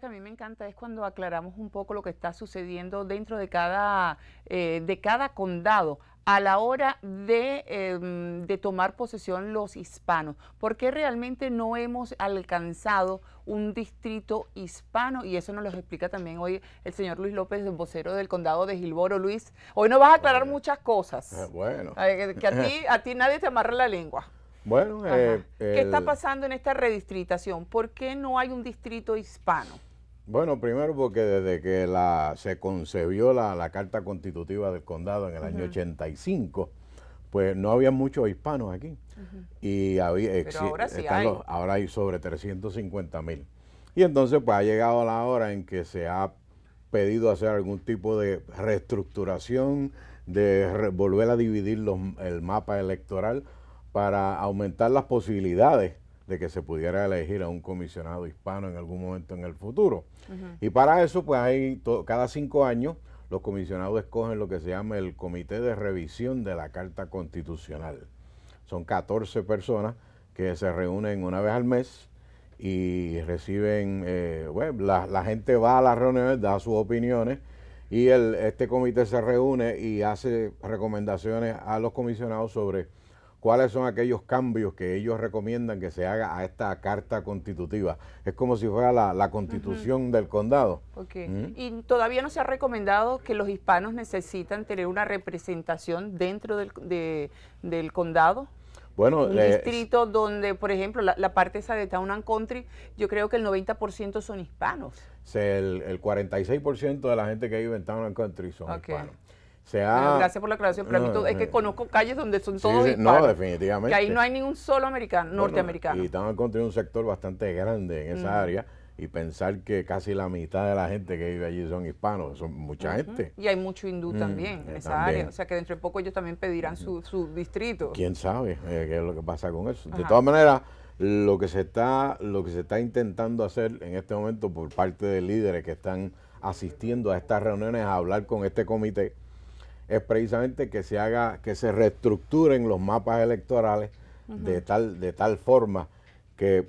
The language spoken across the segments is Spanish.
que a mí me encanta es cuando aclaramos un poco lo que está sucediendo dentro de cada, eh, de cada condado a la hora de, em, tomar posesión los hispanos. porque realmente no hemos alcanzado un distrito hispano? Y eso nos lo explica también hoy el señor Luis López, vocero del condado de Gilboro. Luis, hoy nos vas a aclarar muchas cosas. Ah, bueno. que a ti, a ti nadie te amarra la lengua. Bueno, eh, ¿qué está pasando en esta redistritación? ¿Por qué no hay un distrito hispano? Bueno, primero porque desde que la, se concebió la, Carta Constitutiva del Condado en el año 85, pues no había muchos hispanos aquí. y había, Pero ahora hay. sobre 350 mil. Y entonces pues ha llegado la hora en que se ha pedido hacer algún tipo de reestructuración, de volver a dividir el mapa electoral para aumentar las posibilidades de que se pudiera elegir a un comisionado hispano en algún momento en el futuro. Y para eso, pues hay cada cinco años los comisionados escogen lo que se llama el Comité de Revisión de la Carta Constitucional. Son 14 personas que se reúnen una vez al mes y reciben, eh, bueno, la, gente va a las reuniones, da sus opiniones y el, este comité se reúne y hace recomendaciones a los comisionados sobre cuáles son aquellos cambios que ellos recomiendan que se haga a esta carta constitutiva. Es como si fuera la, constitución del condado. Y todavía no se ha recomendado que los hispanos necesitan tener una representación dentro del, condado. Bueno, un distrito donde, por ejemplo, la, parte esa de Town and Country, yo creo que el 90% son hispanos. El, 46% de la gente que vive en Town and Country son hispanos gracias por la aclaración, pero es que eh, conozco calles donde son todos hispanos. No, definitivamente. Y ahí no hay ni un solo americano, norteamericano. Y estamos en un sector bastante grande en esa mm. área y pensar que casi la mitad de la gente que vive allí son hispanos, son mucha gente. Y hay mucho hindú mm, también en eh, esa área, o sea que dentro de poco ellos también pedirán sus distritos. su, distrito. ¿Quién sabe eh, qué es lo que pasa con eso? De todas maneras, lo que, se está, lo que se está intentando hacer en este momento por parte de líderes que están asistiendo a estas reuniones a hablar con este comité es precisamente que se haga, que se reestructuren los mapas electorales de tal, de tal forma que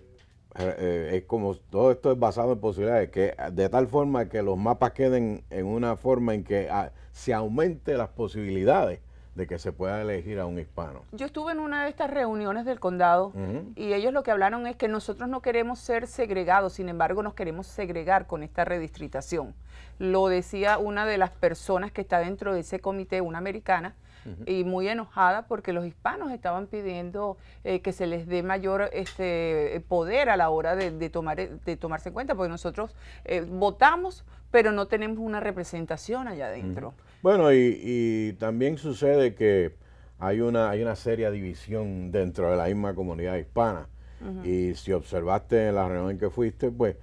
eh, es como todo esto es basado en posibilidades, que de tal forma que los mapas queden en una forma en que ah, se aumente las posibilidades de que se pueda elegir a un hispano. Yo estuve en una de estas reuniones del condado y ellos lo que hablaron es que nosotros no queremos ser segregados, sin embargo nos queremos segregar con esta redistritación. Lo decía una de las personas que está dentro de ese comité, una americana, y muy enojada porque los hispanos estaban pidiendo eh, que se les dé mayor este, poder a la hora de, tomar, eh, de tomarse en cuenta, porque nosotros eh, votamos, pero no tenemos una representación allá adentro. Bueno, y, también sucede que hay una, hay una seria división dentro de la misma comunidad hispana. Y si observaste en la reunión en que fuiste, pues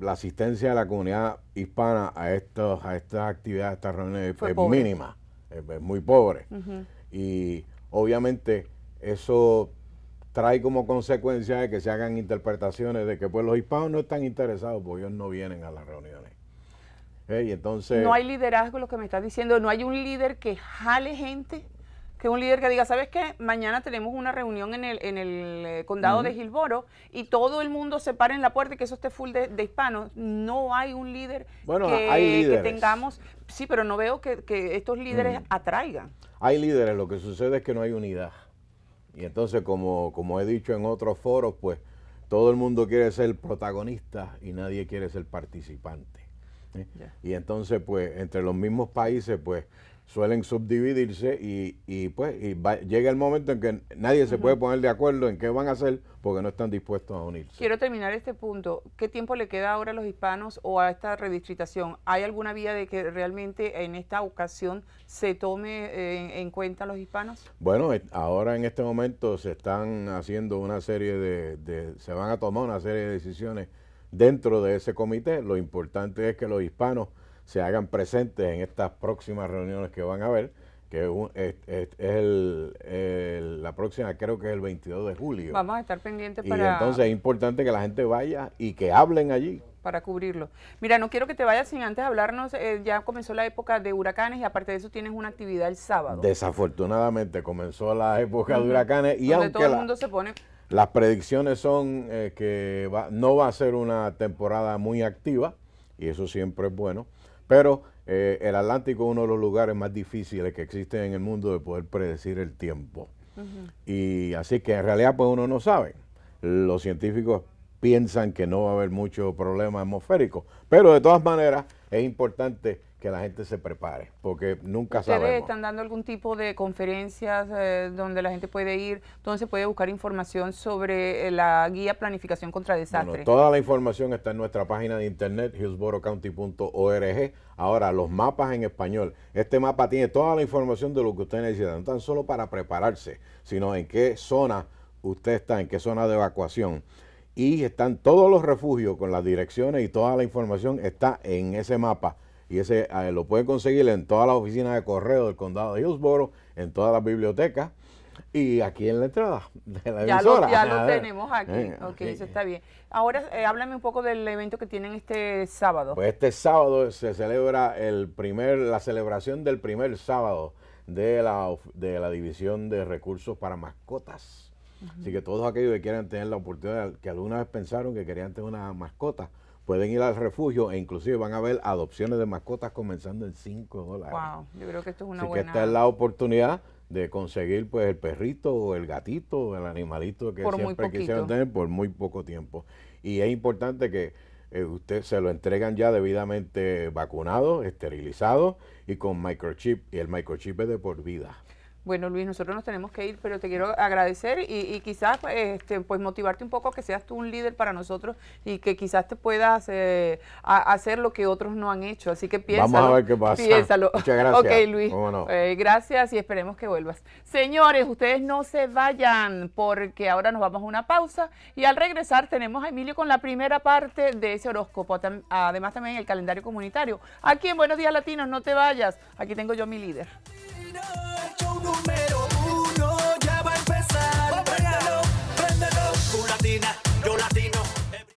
la asistencia de la comunidad hispana a, estos, a estas actividades, a estas reuniones es mínima es muy pobre. Y obviamente eso trae como consecuencia de que se hagan interpretaciones de que pues los hispanos no están interesados porque ellos no vienen a las reuniones. Y entonces... No hay liderazgo, lo que me estás diciendo, no hay un líder que jale gente que un líder que diga, ¿sabes qué? Mañana tenemos una reunión en el, en el eh, condado de Gilboro y todo el mundo se para en la puerta y que eso esté full de, hispanos. No hay un líder que, tengamos, sí, pero no veo que, estos líderes atraigan. Hay líderes, lo que sucede es que no hay unidad. Y entonces, como, como he dicho en otros foros, pues todo el mundo quiere ser protagonista y nadie quiere ser participante. ¿eh? Y entonces, pues, entre los mismos países, pues, suelen subdividirse y, pues llega el momento en que nadie se puede poner de acuerdo en qué van a hacer porque no están dispuestos a unirse. Quiero terminar este punto. ¿Qué tiempo le queda ahora a los hispanos o a esta redistritación? ¿Hay alguna vía de que realmente en esta ocasión se tome eh, en cuenta a los hispanos? Bueno, ahora en este momento se están haciendo una serie de, se van a tomar una serie de decisiones dentro de ese comité. Lo importante es que los hispanos se hagan presentes en estas próximas reuniones que van a haber, que es, la próxima, creo que es el 22 de julio. Vamos a estar pendientes para... Y entonces es importante que la gente vaya y que hablen allí. Para cubrirlo. Mira, no quiero que te vayas sin antes hablarnos, eh, ya comenzó la época de huracanes y aparte de eso tienes una actividad el sábado. Desafortunadamente comenzó la época de huracanes y Donde aunque todo el mundo se pone... Las predicciones son eh, que no va a ser una temporada muy activa y eso siempre es bueno pero eh, el Atlántico es uno de los lugares más difíciles que existen en el mundo de poder predecir el tiempo. Y así que en realidad pues uno no sabe. Los científicos piensan que no va a haber mucho problema atmosférico, pero de todas maneras es importante que la gente se prepare, porque nunca sabemos. ¿Ustedes están dando algún tipo de conferencias eh, donde la gente puede ir, donde se puede buscar información sobre eh, la guía planificación contra desastres? toda la información está en nuestra página de internet, hillsborocounty.org. Ahora, los mapas en español. Este mapa tiene toda la información de lo que usted necesita, no tan solo para prepararse, sino en qué zona usted está, en qué zona de evacuación y están todos los refugios con las direcciones y toda la información está en ese mapa y ese eh, lo pueden conseguir en todas las oficinas de correo del condado de Hillsborough, en todas las bibliotecas y aquí en la entrada de la ya ya lo tenemos aquí. Eh, ok, eso está bien. Ahora eh, háblame un poco del evento que tienen este sábado. Pues este sábado se celebra el primer, la celebración del primer sábado de la, de la División de Recursos para Mascotas. Así que todos aquellos que quieran tener la oportunidad, que alguna vez pensaron que querían tener una mascota, pueden ir al refugio e inclusive van a ver adopciones de mascotas comenzando en 5 dólares. Wow, yo creo que esto es una Así que esta es la oportunidad de conseguir pues el perrito o el gatito o el animalito que siempre quisieron tener por muy poco tiempo. Y es importante que eh, usted se lo entregan ya debidamente vacunado, esterilizado y con microchip. Y el microchip es de por vida. Bueno, Luis, nosotros nos tenemos que ir, pero te quiero agradecer y, quizás pues, este, pues motivarte un poco a que seas tú un líder para nosotros y que quizás te puedas eh, hacer lo que otros no han hecho. Así que piénsalo. Vamos a ver qué pasa. Muchas gracias. Ok, Luis. Eh, gracias y esperemos que vuelvas. Señores, ustedes no se vayan porque ahora nos vamos a una pausa y al regresar tenemos a Emilio con la primera parte de ese horóscopo. Además también el calendario comunitario. Aquí en Buenos Días Latinos, no te vayas. Aquí tengo yo mi líder. o número